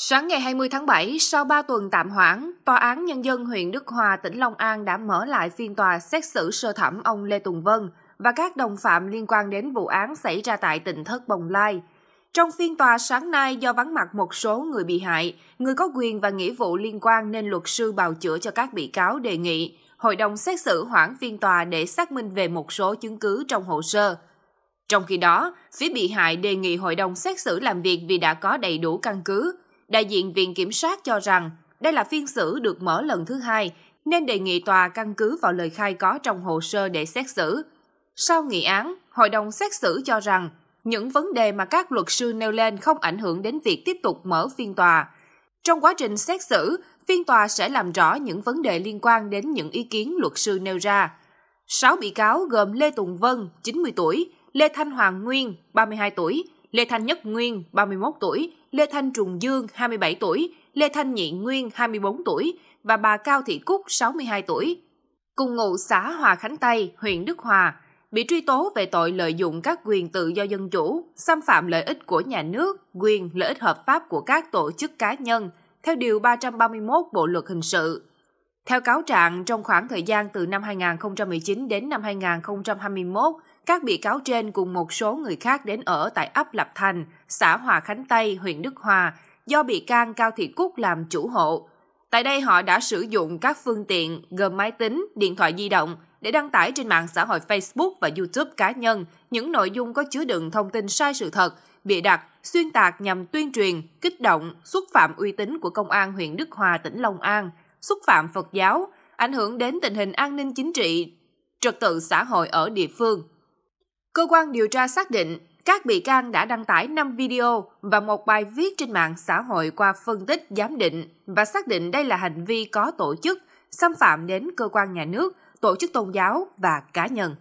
Sáng ngày 20 tháng 7, sau 3 tuần tạm hoãn, Tòa án Nhân dân huyện Đức Hòa, tỉnh Long An đã mở lại phiên tòa xét xử sơ thẩm ông Lê Tùng Vân và các đồng phạm liên quan đến vụ án xảy ra tại tỉnh Thất Bồng Lai. Trong phiên tòa sáng nay, do vắng mặt một số người bị hại, người có quyền và nghĩa vụ liên quan nên luật sư bào chữa cho các bị cáo đề nghị hội đồng xét xử hoãn phiên tòa để xác minh về một số chứng cứ trong hồ sơ. Trong khi đó, phía bị hại đề nghị hội đồng xét xử làm việc vì đã có đầy đủ căn cứ – đại diện Viện Kiểm sát cho rằng đây là phiên xử được mở lần thứ hai nên đề nghị tòa căn cứ vào lời khai có trong hồ sơ để xét xử. Sau nghị án, hội đồng xét xử cho rằng những vấn đề mà các luật sư nêu lên không ảnh hưởng đến việc tiếp tục mở phiên tòa. Trong quá trình xét xử, phiên tòa sẽ làm rõ những vấn đề liên quan đến những ý kiến luật sư nêu ra. Sáu bị cáo gồm Lê Tùng Vân, 90 tuổi, Lê Thanh Hoàng Nguyên, 32 tuổi, Lê Thanh Nhất Nguyên 31 tuổi, Lê Thanh Trùng Dương 27 tuổi, Lê Thanh Nhị Nguyên 24 tuổi và bà Cao Thị Cúc 62 tuổi. Cùng ngụ xã Hòa Khánh Tây, huyện Đức Hòa, bị truy tố về tội lợi dụng các quyền tự do dân chủ, xâm phạm lợi ích của nhà nước, quyền lợi ích hợp pháp của các tổ chức cá nhân, theo Điều 331 Bộ Luật Hình sự. Theo cáo trạng, trong khoảng thời gian từ năm 2019 đến năm 2021, các bị cáo trên cùng một số người khác đến ở tại ấp Lập Thành, xã Hòa Khánh Tây, huyện Đức Hòa, do bị can Cao Thị Cúc làm chủ hộ. Tại đây họ đã sử dụng các phương tiện gồm máy tính, điện thoại di động để đăng tải trên mạng xã hội Facebook và YouTube cá nhân những nội dung có chứa đựng thông tin sai sự thật, bịa đặt, xuyên tạc nhằm tuyên truyền, kích động, xúc phạm uy tín của Công an huyện Đức Hòa, tỉnh Long An, xúc phạm Phật giáo, ảnh hưởng đến tình hình an ninh chính trị, trật tự xã hội ở địa phương. Cơ quan điều tra xác định các bị can đã đăng tải 5 video và một bài viết trên mạng xã hội qua phân tích giám định và xác định đây là hành vi có tổ chức, xâm phạm đến cơ quan nhà nước, tổ chức tôn giáo và cá nhân.